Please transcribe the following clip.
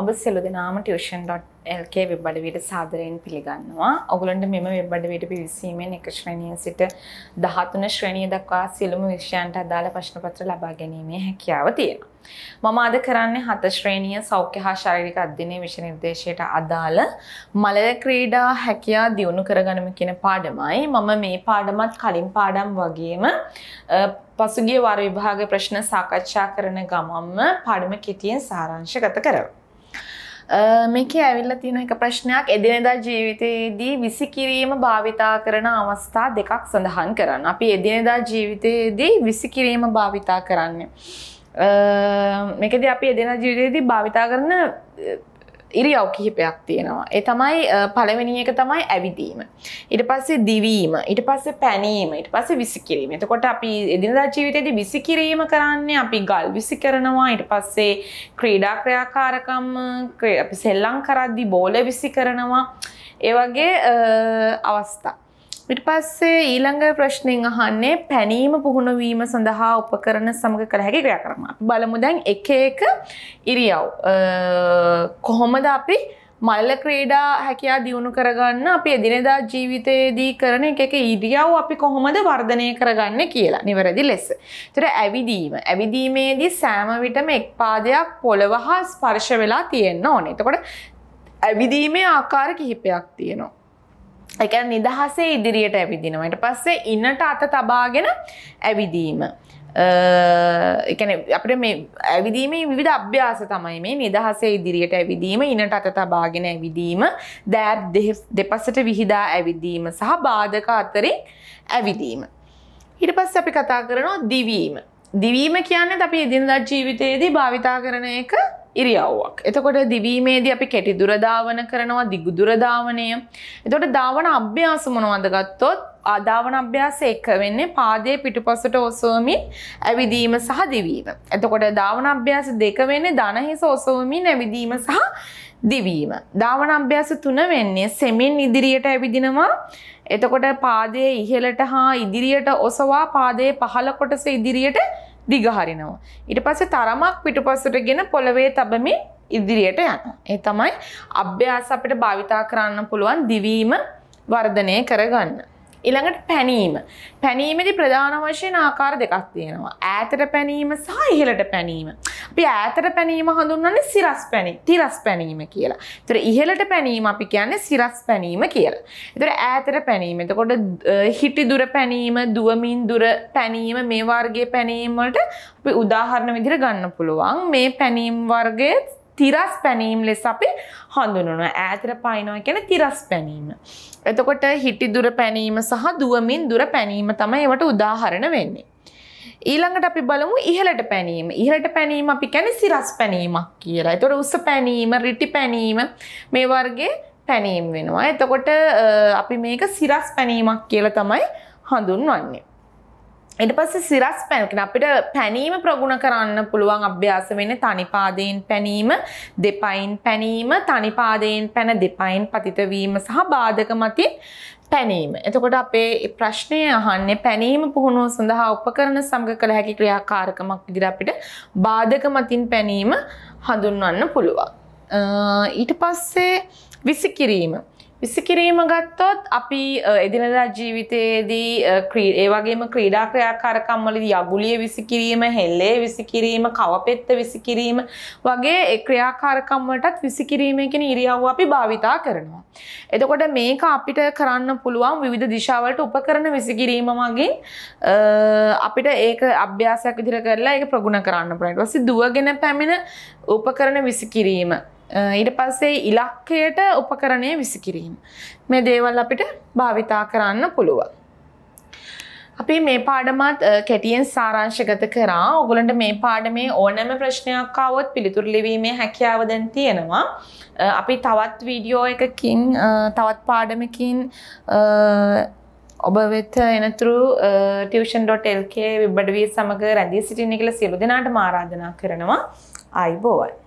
ඔබ සෙලු දෙනාම ටියෂන්.ලක වෙබ් අඩවිට සාදරයෙන් පිළිගන්නවා ඔගුලන්ට මෙම වෙබ් අඩවිට පිවිසීමෙන් එක ශ්‍රණිය සිට දහතුන ශ්‍රණිය දක්වා සිළුම විෂයන්ට අදාළ ප්‍රශ්නපත්‍ර ලබා ගැනීමේ හැකියාව තියෙන. මම අද කරන්නේ හත ශ්‍රේණිය සෞඛ්‍ය හා ශාරීරික අධ්‍යයනය විෂය නිර්දේශයට අදාළ මලය ක්‍රීඩා හැකියා දියුණු කරගනම කියන පාඩමයි මම මේ පාඩමත් කලින් පාඩම් වගේම පසුගිය වාර විභාග ප්‍රශ්න සාකච්ඡා කරන ගමම්ම පාඩම කෙටියෙන් සාරංශගත කරව. මේක ඇවිල්ල තියෙන එක ප්‍රශ්නයක් එදිනෙදා ජීවිතයේදී විසි කිරීම භාවිතා කරන අවස්ථා දෙකක් සඳහන් කරන්න. අපි එදිනෙදා ජීවිතයේදී විසි කිරීම භාවිතා කරන්න. මේකද අපි එදෙන ජීවිතයේදී භාවිතා කරන ඉරියව් කිහිපයක් තියෙනවා. ඒ තමයි පළවෙනි එක තමයි ඇවිදීම. ඊට පස්සේ දිවීම, ඊට පස්සේ පැනීම, ඊට පස්සේ විසිකිරීම. එතකොට අපි එදිනදා ජීවිතයේදී විසිකිරීම කරන්නේ අපි ගල් විසි කරනවා. ඊට පස්සේ ක්‍රීඩා ක්‍රියාකාරකම් අපි සෙල්ලම් කරද්දී බෝල විසි කරනවා. ඒ වගේ අවස්ථා ඉට පස්සේ ඊළඟ ප්‍රශ්නයෙන් අහන්නේ පැනීම පුහුණුවීම සඳහා උපකරන සමඟ කළ හැකි ක්‍රියා කරම. බලමු දැන් එක එක ඉරියව් කොහොමද අපි මල්ල ක්‍රේඩා හැකයා දියුණු කරගන්න අපේ දිනෙදා ජීවිතයේදී කරන එක ඉරියව් අපි කොහොමද වර්ධනය කරගන්න කියලා නිවැරදි ලෙස. තර ඇවිදීම ඇවිදීමේදී සෑමවිටම එක් පාදයක් පොළවහා ස්පර්ශ වෙලා තියෙන්න්න ඕනේ. එතකොට ඇවිදීමේ ආකාර කිහිපයක් තියෙනවා. එක නිදහසේ ඉදිරියට ඇවිදිනමට පස්සේ ඉන්නට අත තබාගෙන ඇවිදීම. එකන අපට මේ ඇවිදීමේ විධ අභ්‍යාස තමයි මේ නිදහසේ ඉදිරියට ඇවිදීම ඉනට අත තබාගෙන ඇවිදීම දෑත් දෙපසට විහිදා ඇවිදීම සහ බාධක අතරින් ඇවිදීම. ඉට පස් අපි කතා කරනවා දිවීම. දිවීම කියන්න අපි ඉදිනදා ජීවිතයේදී භාවිතා කරන එක ඉරියව්වක්. එතකොට දිවීමේදී අපි කැටි දුරධාවන කරනවා දිගු දුරධාවනය. එතකොට ධාවන අභ්‍යාස මොනවද ගත්තොත් ආධාවන අභ්‍යාස එක වෙන්නේ පාදයේ පිටුපසට ඔසවමින් ඇවිදීම සහ දිවීම. එතකොට ධාවන අභ්‍යාස දෙක වෙන්නේ ධන හිස ඔසවමින් ඇවිදීම සහ දිවීම. ධාවන අභ්‍යාස තුන වෙන්නේ සෙමින් ඉදිරියට ඇවිදිනවා. එතකොට පාදයේ ඉහළට හා ඉදිරියට ඔසවා පාදයේ පහළ කොටස ඉදිරියට දිගහරිනවා. ඊට පස්සේ තරමක් පිටුපසට ගෙන පොළවේ තබමින් ඉදිරියට යනවා. ඒ තමයි අභ්‍යාස අපිට භාවිතා කරන්න පුළුවන් දිවීම වර්ධනය කරගන්න. ඉළඟට පැනීම. පැනීමදි ප්‍රධාන වශයෙන් ආකාර දෙකක් තියෙනවා. ඈතට පැනීම සහ ඉහළට පැනීම. අපි ඈතට පැනීම හඳුන්වන්නේ සිරස් පැනී තිරස් පැනීම කියලා. ඒතර ඉහළට පැනීම අපි කියන්නේ සිරස් පැනීම කියලා. ඒතර ඈතට පැනීම. එතකොට හිටි දුර පැනීම, දුවමින් දුර පැනීම මේ වර්ගයේ පැනීම් වලට අපි උදාහරණ විදිහට ගන්න පුළුවන්. මේ පැනීම් වර්ගයේ තිරස් පැනීම් ලෙස අපි හඳුනන ඈතර පයිනවා කියන තිරස් පැනීම. එතකොට හිටි දුර පැනීම සහ දුවමින් දුර පැනීම තමයි ඒවට උදාහරණ වෙන්නේ. ඊළඟට අපි බලමු ඉහලට පැනීම ඉහලට පැනීම අපි කැන සිරස් පැනීමක් කියලා එතොට උස පැනීම රිටි පැනීම මේ වර්ගේ පැනීම් වෙනවා එතකොට අපි මේක සිරස් පැනීමක් කියල තමයි හඳුන්වන්නේ එට පස්ස සිරස් පැනකින අපිට පැනීම ප්‍රගුණ කරන්න පුළුවන් අභ්‍යාස වෙන තනිපාදයෙන් පැනීම දෙපයින් පැනීම තනිපාදයෙන් පැන දෙපයින් පතිතවීම සහ බාධක මතින් පැනීම. එතකොට අපේ ප්‍රශ්නය අහන්නේ පැනීම පුහුණුව සඳහා උපකරන සමග කළ හැකි ක්‍රියාකාරකමක් විදිහට අපිට බාධක මතින් පැනීම හඳුන්වන්න පුළුවන්. ඊට පස්සේ විසිකිරීම විසිකිරීම ගත්තොත් අපි එදිනදා ජීවිතයේදී ඒ වගේම ක්‍රීඩා ක්‍රියාකාරකම්වලදී යගුලිය විසිකිරීම හෙල්ලේ විසිකිරීම කවපෙත්ත විසිකිරීම වගේ ඒ ක්‍රියාකාරකම් වලටත් විසිකිරීම කියන ඉරියව්ව අපි භාවිතා කරනවා. එතකොට මේක අපිට කරන්න පුළුවන් විවිධ දිශාවලට උපකරණ විසිකිරීම මගින් අපිට ඒක අභ්‍යාසයක් විදිහට කරලා ඒක ප්‍රගුණ කරන්න පුළුවන්. ඊට පස්සේ දුවගෙන පැමිණ උපකරණ විසිකිරීම ඊට පස්සේ ඉලක්කයට උපකරණය විසිකිරීම. මේ දේවල් අපිට භාවිතා කරන්න පුළුවන්. අපි මේ පාඩමත් කැටියෙන් සාරංශගත කරා ඔගුලන්ට මේ පාඩමේ ඕනෑම ප්‍රශ්නයක් ආවොත් පිළිතුරු ලිවීමේ හැකියාව දැන් තියෙනවා. අපි තවත් වීඩියෝ එකකින් තවත් පාඩමකින් ඔබ වෙත එනතුරු ටියවෂන්.lk වෙබ් අඩවිය සමග රැඳී සිටින්න කියලා සියලු දෙනාටම ආරාධනා කරනවා. ආයිබෝවන්.